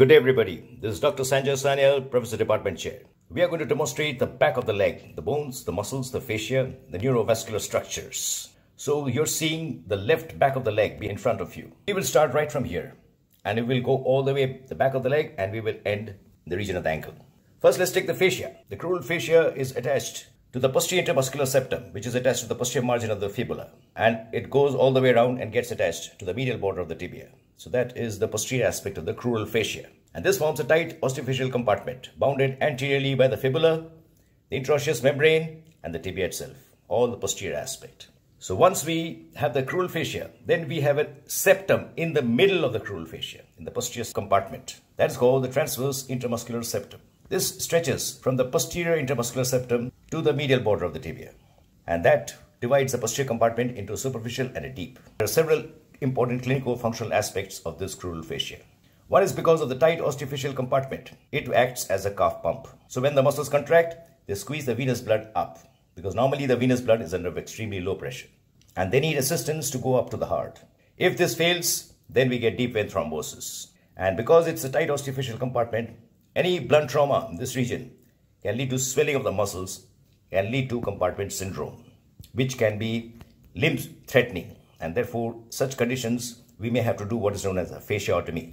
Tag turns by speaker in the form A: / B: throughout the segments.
A: Good day everybody. This is Dr. Sanjay Sanyal, Professor Department Chair. We are going to demonstrate the back of the leg, the bones, the muscles, the fascia, the neurovascular structures. So you're seeing the left back of the leg be in front of you. We will start right from here and we will go all the way the back of the leg and we will end the region of the ankle. First, let's take the fascia. The crural fascia is attached to the posterior intermuscular septum, which is attached to the posterior margin of the fibula. And it goes all the way around and gets attached to the medial border of the tibia. So that is the posterior aspect of the crural fascia. And this forms a tight osteofacial compartment, bounded anteriorly by the fibula, the interosseous membrane, and the tibia itself, all the posterior aspect. So once we have the crural fascia, then we have a septum in the middle of the crural fascia, in the posterior compartment. That is called the transverse intramuscular septum. This stretches from the posterior intramuscular septum to the medial border of the tibia. And that divides the posterior compartment into superficial and a deep. There are several important clinical functional aspects of this crural fascia. One is because of the tight osteofacial compartment. It acts as a calf pump. So when the muscles contract, they squeeze the venous blood up because normally the venous blood is under extremely low pressure and they need assistance to go up to the heart. If this fails, then we get deep vein thrombosis. And because it's a tight osteofacial compartment, any blunt trauma in this region can lead to swelling of the muscles, can lead to compartment syndrome, which can be limb threatening and therefore such conditions we may have to do what is known as a fasciotomy.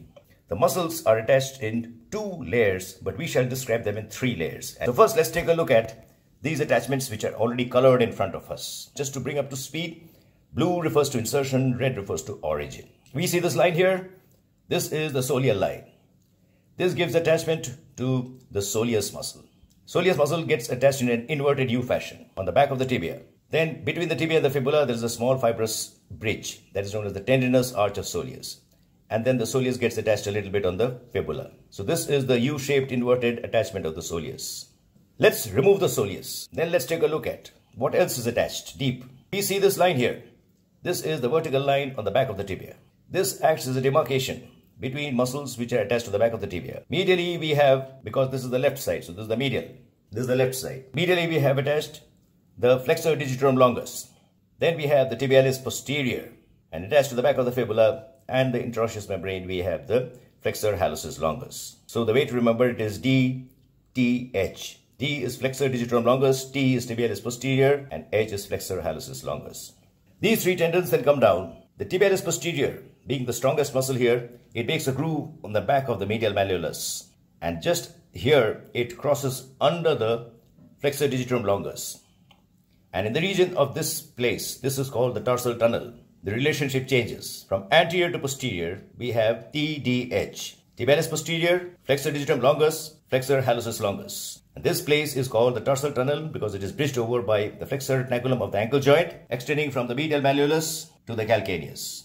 A: The muscles are attached in two layers but we shall describe them in three layers. And so first let's take a look at these attachments which are already colored in front of us. Just to bring up to speed, blue refers to insertion, red refers to origin. We see this line here. This is the soleal line. This gives attachment to the soleus muscle. Soleus muscle gets attached in an inverted U fashion on the back of the tibia. Then between the tibia and the fibula, there is a small fibrous bridge that is known as the tendinous arch of soleus. And then the soleus gets attached a little bit on the fibula. So this is the U-shaped inverted attachment of the soleus. Let's remove the soleus. Then let's take a look at what else is attached deep. We see this line here. This is the vertical line on the back of the tibia. This acts as a demarcation between muscles which are attached to the back of the tibia. Medially we have, because this is the left side, so this is the medial. This is the left side. Medially we have attached the flexor digitorum longus. Then we have the tibialis posterior and attached to the back of the fibula and the interosseous membrane we have the flexor hallucis longus. So the way to remember it is D, T, H. D is flexor digitorum longus, T is tibialis posterior and H is flexor hallucis longus. These three tendons then come down. The tibialis posterior being the strongest muscle here, it makes a groove on the back of the medial malleolus and just here it crosses under the flexor digitorum longus. And in the region of this place, this is called the tarsal tunnel. The relationship changes. From anterior to posterior, we have TDH. Tibialis posterior, flexor digitorum longus, flexor hallucis longus. And this place is called the tarsal tunnel because it is bridged over by the flexor tenaculum of the ankle joint, extending from the medial malleolus to the calcaneus.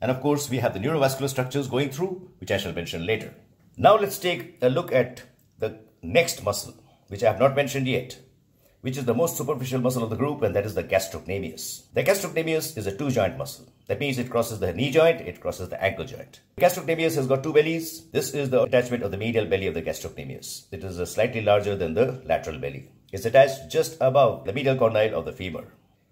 A: And of course, we have the neurovascular structures going through, which I shall mention later. Now let's take a look at the next muscle, which I have not mentioned yet, which is the most superficial muscle of the group, and that is the gastrocnemius. The gastrocnemius is a two-joint muscle. That means it crosses the knee joint, it crosses the ankle joint. The gastrocnemius has got two bellies. This is the attachment of the medial belly of the gastrocnemius. It is uh, slightly larger than the lateral belly. It's attached just above the medial condyle of the femur.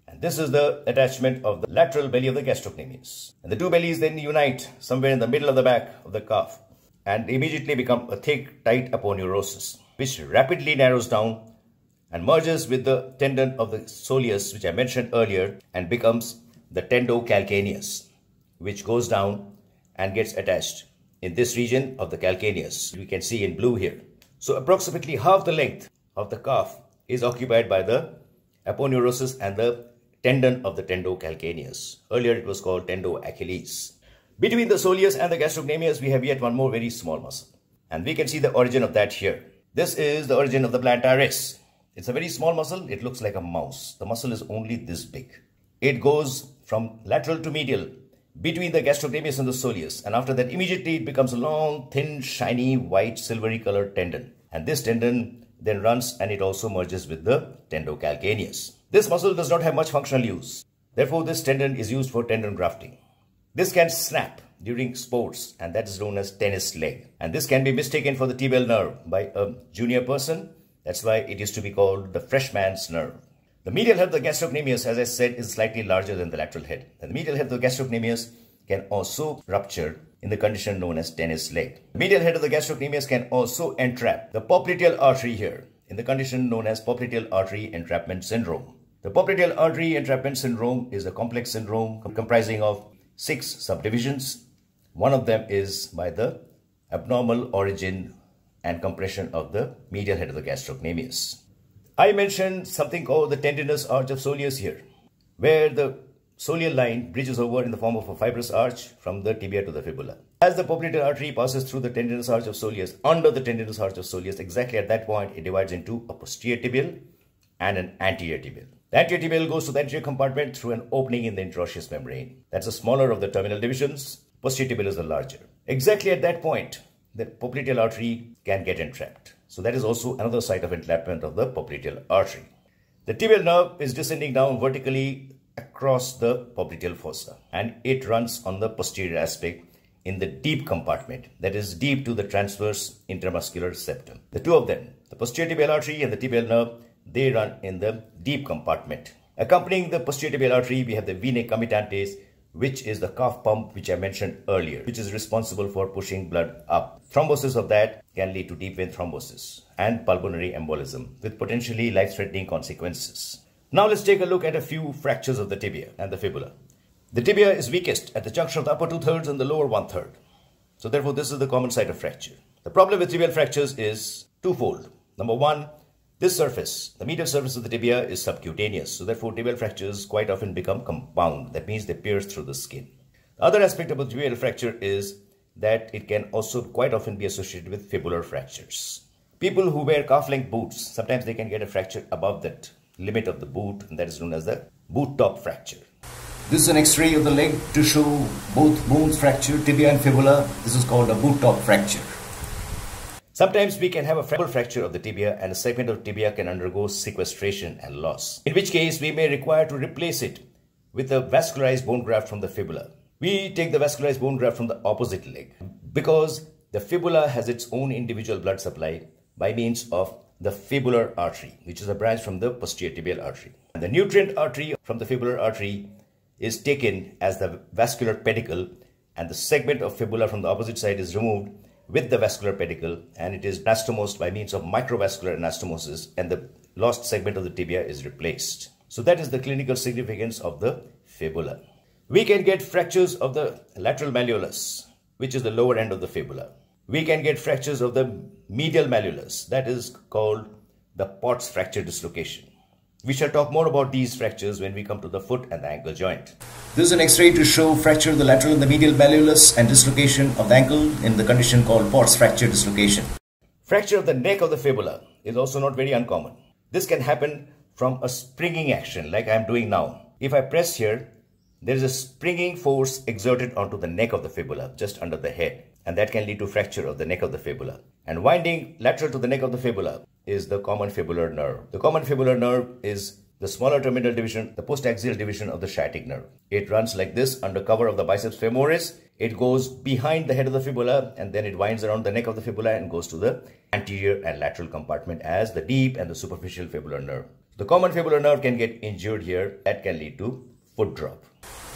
A: And this is the attachment of the lateral belly of the gastrocnemius. And the two bellies then unite somewhere in the middle of the back of the calf and immediately become a thick, tight aponeurosis, which rapidly narrows down and merges with the tendon of the soleus, which I mentioned earlier, and becomes the tendocalcaneus, which goes down and gets attached in this region of the calcaneus. We can see in blue here. So approximately half the length of the calf is occupied by the aponeurosis and the tendon of the tendocalcaneus. Earlier it was called tendoachilles. Between the soleus and the gastrocnemius, we have yet one more very small muscle. And we can see the origin of that here. This is the origin of the plantaris. It's a very small muscle. It looks like a mouse. The muscle is only this big. It goes from lateral to medial between the gastrocnemius and the soleus. And after that, immediately it becomes a long, thin, shiny, white, silvery colored tendon. And this tendon then runs and it also merges with the tendocalcaneus. This muscle does not have much functional use. Therefore, this tendon is used for tendon grafting. This can snap during sports and that is known as tennis leg. And this can be mistaken for the tibial nerve by a junior person that's why it used to be called the freshman's nerve. The medial head of the gastrocnemius, as I said, is slightly larger than the lateral head. And the medial head of the gastrocnemius can also rupture in the condition known as tennis leg. The medial head of the gastrocnemius can also entrap the popliteal artery here in the condition known as popliteal artery entrapment syndrome. The popliteal artery entrapment syndrome is a complex syndrome comprising of six subdivisions. One of them is by the abnormal origin and compression of the medial head of the gastrocnemius. I mentioned something called the tendinous arch of soleus here, where the soleal line bridges over in the form of a fibrous arch from the tibia to the fibula. As the popliteal artery passes through the tendinous arch of soleus, under the tendinous arch of soleus, exactly at that point, it divides into a posterior tibial and an anterior tibial. The anterior tibial goes to the anterior compartment through an opening in the interosseous membrane. That's the smaller of the terminal divisions. Posterior tibial is the larger. Exactly at that point, the popliteal artery can get entrapped. So that is also another site of entrapment of the popliteal artery. The tibial nerve is descending down vertically across the popliteal fossa and it runs on the posterior aspect in the deep compartment that is deep to the transverse intramuscular septum. The two of them, the posterior tibial artery and the tibial nerve, they run in the deep compartment. Accompanying the posterior tibial artery, we have the venae comitantes which is the cough pump which I mentioned earlier, which is responsible for pushing blood up. Thrombosis of that can lead to deep vein thrombosis and pulmonary embolism with potentially life-threatening consequences. Now let's take a look at a few fractures of the tibia and the fibula. The tibia is weakest at the junction of the upper two-thirds and the lower one-third. So therefore, this is the common site of fracture. The problem with tibial fractures is twofold. Number one, this surface, the medial surface of the tibia is subcutaneous, so therefore tibial fractures quite often become compound. That means they pierce through the skin. The other aspect about tibial fracture is that it can also quite often be associated with fibular fractures. People who wear calf-length boots, sometimes they can get a fracture above that limit of the boot, and that is known as the boot top fracture. This is an x-ray of the leg to show both bones fracture, tibia and fibula. This is called a boot top fracture. Sometimes we can have a femoral fracture of the tibia and a segment of tibia can undergo sequestration and loss, in which case we may require to replace it with a vascularized bone graft from the fibula. We take the vascularized bone graft from the opposite leg because the fibula has its own individual blood supply by means of the fibular artery, which is a branch from the posterior tibial artery. And the nutrient artery from the fibular artery is taken as the vascular pedicle and the segment of fibula from the opposite side is removed with the vascular pedicle and it is anastomosed by means of microvascular anastomosis and the lost segment of the tibia is replaced. So that is the clinical significance of the fibula. We can get fractures of the lateral malleolus, which is the lower end of the fibula. We can get fractures of the medial malleolus, that is called the Potts fracture dislocation. We shall talk more about these fractures when we come to the foot and the ankle joint. This is an x-ray to show fracture of the lateral and the medial malleolus and dislocation of the ankle in the condition called Potts fracture dislocation. Fracture of the neck of the fibula is also not very uncommon. This can happen from a springing action like I am doing now. If I press here, there is a springing force exerted onto the neck of the fibula just under the head and that can lead to fracture of the neck of the fibula. And winding lateral to the neck of the fibula is the common fibular nerve. The common fibular nerve is the smaller terminal division, the postaxial division of the sciatic nerve. It runs like this under cover of the biceps femoris. It goes behind the head of the fibula and then it winds around the neck of the fibula and goes to the anterior and lateral compartment as the deep and the superficial fibular nerve. The common fibular nerve can get injured here. That can lead to foot drop.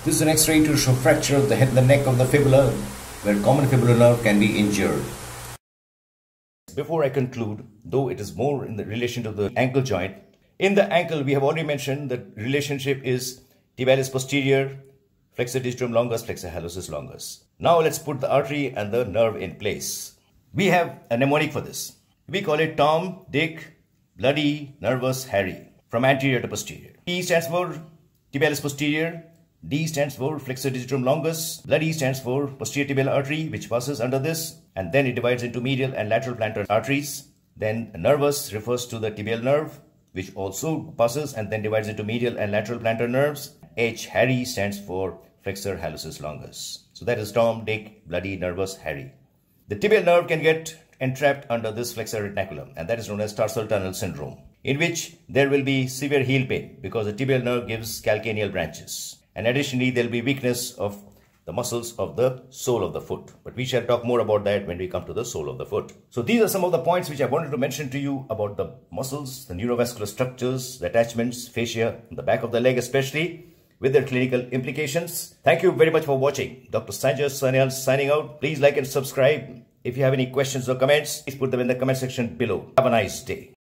A: This is an x-ray to show fracture of the head and the neck of the fibula where common fibular nerve can be injured. Before I conclude, though it is more in the relation to the ankle joint, in the ankle we have already mentioned that relationship is tibialis posterior, flexor digitorum longus, flexor hallucis longus. Now let's put the artery and the nerve in place. We have a mnemonic for this. We call it Tom, Dick, Bloody, Nervous, Harry from anterior to posterior. T stands for tibialis posterior, D stands for flexor digitorum longus. Blood E stands for posterior tibial artery which passes under this and then it divides into medial and lateral plantar arteries. Then nervus refers to the tibial nerve which also passes and then divides into medial and lateral plantar nerves. H Harry stands for flexor hallucis longus. So that is Tom, Dick, Bloody, Nervous, Harry. The tibial nerve can get entrapped under this flexor retinaculum and that is known as tarsal tunnel syndrome in which there will be severe heel pain because the tibial nerve gives calcaneal branches. And additionally, there'll be weakness of the muscles of the sole of the foot. But we shall talk more about that when we come to the sole of the foot. So these are some of the points which I wanted to mention to you about the muscles, the neurovascular structures, the attachments, fascia, the back of the leg especially, with their clinical implications. Thank you very much for watching. Dr. Sanjay Sanyal signing out. Please like and subscribe. If you have any questions or comments, please put them in the comment section below. Have a nice day.